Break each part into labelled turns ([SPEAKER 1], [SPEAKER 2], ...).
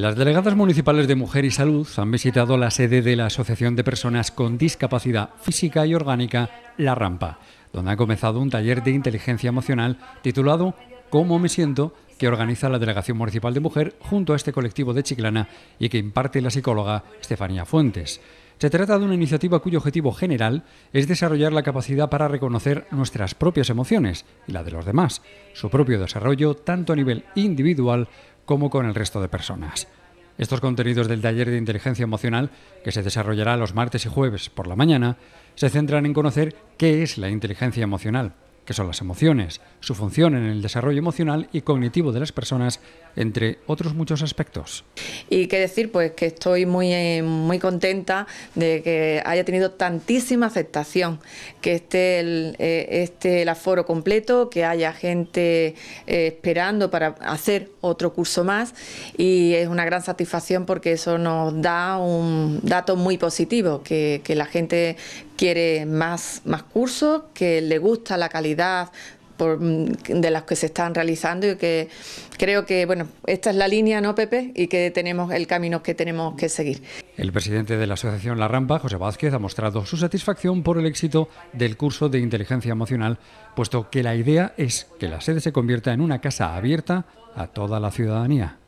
[SPEAKER 1] Las delegadas municipales de Mujer y Salud han visitado la sede de la Asociación de Personas con Discapacidad Física y Orgánica, La Rampa, donde ha comenzado un taller de inteligencia emocional titulado Cómo me siento, que organiza la Delegación Municipal de Mujer junto a este colectivo de Chiclana y que imparte la psicóloga Estefanía Fuentes. Se trata de una iniciativa cuyo objetivo general es desarrollar la capacidad para reconocer nuestras propias emociones y la de los demás, su propio desarrollo tanto a nivel individual como con el resto de personas. Estos contenidos del taller de inteligencia emocional, que se desarrollará los martes y jueves por la mañana, se centran en conocer qué es la inteligencia emocional, que son las emociones, su función en el desarrollo emocional y cognitivo de las personas, entre otros muchos aspectos.
[SPEAKER 2] Y qué decir, pues que estoy muy, eh, muy contenta de que haya tenido tantísima aceptación, que esté el, este el aforo completo, que haya gente eh, esperando para hacer otro curso más y es una gran satisfacción porque eso nos da un dato muy positivo, que, que la gente quiere más, más cursos, que le gusta la calidad Mm, de las que se están realizando y que creo que bueno esta es la línea no Pepe y que tenemos el camino que tenemos que seguir.
[SPEAKER 1] El presidente de la asociación La Rampa, José Vázquez, ha mostrado su satisfacción por el éxito del curso de inteligencia emocional, puesto que la idea es que la sede se convierta en una casa abierta a toda la ciudadanía.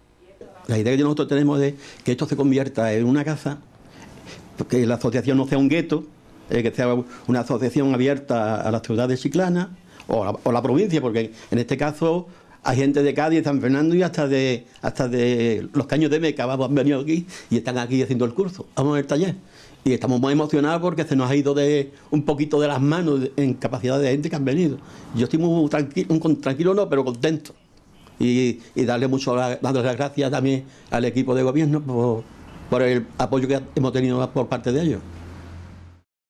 [SPEAKER 3] La idea que nosotros tenemos es que esto se convierta en una casa, que la asociación no sea un gueto, eh, que sea una asociación abierta a las ciudades de Chiclana, o la, provincia, porque en este caso hay gente de Cádiz, de San Fernando y hasta de hasta de los caños de Meca han venido aquí y están aquí haciendo el curso, vamos al taller. Y estamos muy emocionados porque se nos ha ido de un poquito de las manos en capacidad de gente que han venido. Yo estoy muy tranquilo, tranquilo no, pero contento. Y, darle mucho las gracias también al equipo de gobierno por el apoyo que hemos tenido por parte de ellos.